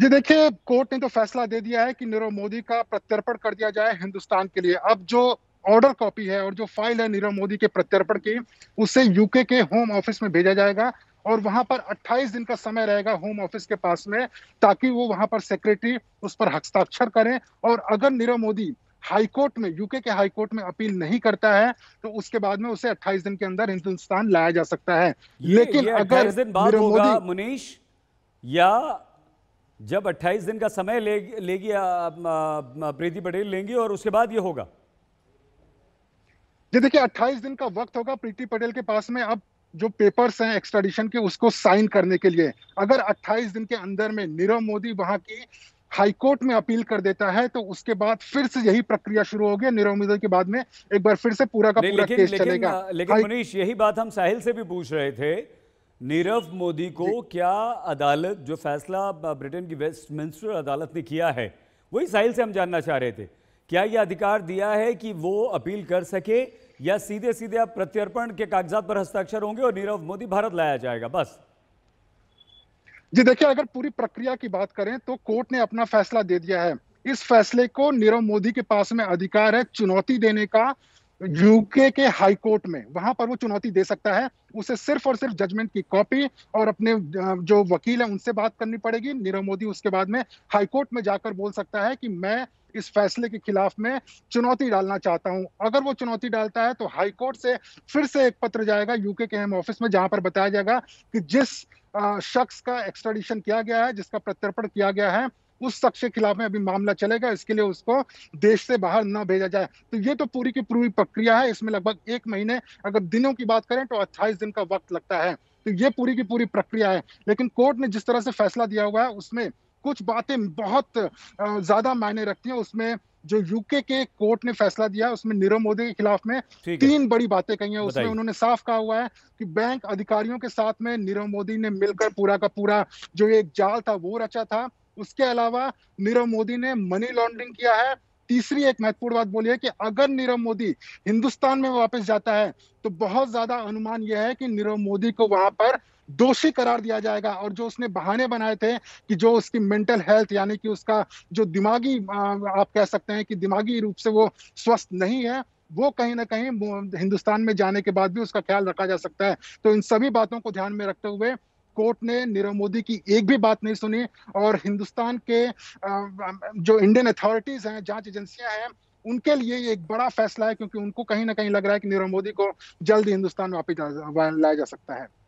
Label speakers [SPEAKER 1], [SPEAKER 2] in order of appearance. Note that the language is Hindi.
[SPEAKER 1] जी देखिए कोर्ट ने तो फैसला दे दिया है कि नीरव मोदी का प्रत्यर्पण कर दिया जाए हिंदुस्तान के लिए अब जो ऑर्डर कॉपी है और जो फाइल है नीरव मोदी के प्रत्यर्पण की उसे यूके के होम ऑफिस में भेजा जाएगा और वहां पर 28 दिन का समय रहेगा होम ऑफिस के पास में ताकि वो वहां पर सेक्रेटरी उस पर हस्ताक्षर करें और अगर नीरव मोदी हाईकोर्ट में यूके के हाईकोर्ट में अपील नहीं करता है तो उसके बाद में उसे 28 दिन के अंदर हिंदुस्तान लाया जा सकता है ये, लेकिन ये अगर दिन बाद होगा
[SPEAKER 2] मुनीश या जब 28 दिन का समय ले लेगी प्रीति पटेल लेंगी और उसके बाद ये होगा
[SPEAKER 1] ये देखिए 28 दिन का वक्त होगा प्रीति पटेल के पास में अब जो पेपर्स हैं एक्स्ट्राडिशन के उसको साइन करने के लिए अगर 28 दिन के अंदर में नीरव मोदी वहां की हाई कोर्ट में अपील कर देता है तो उसके बाद फिर से यही प्रक्रिया शुरू होगी नीरव मोदी के बाद में एक बार फिर से पूरा का पूरा लेकिन, केस लेकिन, चलेगा लेकिन
[SPEAKER 2] मनीष यही बात हम साहिल से भी पूछ रहे थे नीरव मोदी को क्या अदालत जो फैसला ब्रिटेन की वेस्टमिंस्टर अदालत ने किया है वही साहिल से हम जानना चाह रहे थे क्या यह अधिकार दिया है कि वो अपील कर सके या सीधे सीधे आप प्रत्यर्पण के कागजात पर हस्ताक्षर होंगे और नीरव मोदी भारत लाया जाएगा बस जी देखिए अगर पूरी प्रक्रिया की बात
[SPEAKER 1] करें तो कोर्ट ने अपना फैसला दे दिया है इस फैसले को नीरव मोदी के पास में अधिकार है चुनौती देने का यूके के हाई कोर्ट में वहां पर वो चुनौती दे सकता है उसे सिर्फ और सिर्फ जजमेंट की कॉपी और अपने जो वकील है उनसे बात करनी पड़ेगी नीरव मोदी उसके बाद में हाई कोर्ट में जाकर बोल सकता है कि मैं इस फैसले के खिलाफ में चुनौती डालना चाहता हूं अगर वो चुनौती डालता है तो हाई कोर्ट से फिर से एक पत्र जाएगा यूके के एम ऑफिस में जहां पर बताया जाएगा कि जिस शख्स का एक्सट्रेडिशन किया गया है जिसका प्रत्यर्पण किया गया है उस शख्स के खिलाफ में अभी मामला चलेगा इसके लिए उसको देश से बाहर न भेजा जाए तो ये तो पूरी की पूरी प्रक्रिया है इसमें लगभग एक महीने अगर दिनों की बात करें तो अट्ठाईस दिन का वक्त लगता है तो ये पूरी की पूरी प्रक्रिया है लेकिन कोर्ट ने जिस तरह से फैसला दिया हुआ है उसमें कुछ बातें बहुत ज्यादा मायने रखती हैं उसमें जो यूके के कोर्ट ने फैसला दिया है उसमें नीरव मोदी के खिलाफ में तीन बड़ी बातें कही हैं उसमें उन्होंने साफ कहा हुआ है कि बैंक अधिकारियों के साथ में नीरव मोदी ने मिलकर पूरा का पूरा जो एक जाल था वो रचा था उसके अलावा नीरव मोदी ने मनी लॉन्ड्रिंग किया है तीसरी एक महत्वपूर्ण बात बोली है कि अगर नीरव मोदी हिंदुस्तान में वापस जाता है तो बहुत ज्यादा अनुमान यह है कि नीरव मोदी को वहां पर दोषी करार दिया जाएगा और जो उसने बहाने बनाए थे कि जो उसकी मेंटल हेल्थ यानी कि उसका जो दिमागी आप कह सकते हैं कि दिमागी रूप से वो स्वस्थ नहीं है वो कहीं ना कहीं हिंदुस्तान में जाने के बाद भी उसका ख्याल रखा जा सकता है तो इन सभी बातों को ध्यान में रखते हुए कोर्ट ने नीरव मोदी की एक भी बात नहीं सुनी और हिंदुस्तान के जो इंडियन अथॉरिटीज हैं जांच एजेंसियां हैं उनके लिए ये एक बड़ा फैसला है क्योंकि उनको कहीं ना कहीं लग रहा है कि नीरव मोदी को जल्द हिंदुस्तान वापस लाया जा सकता है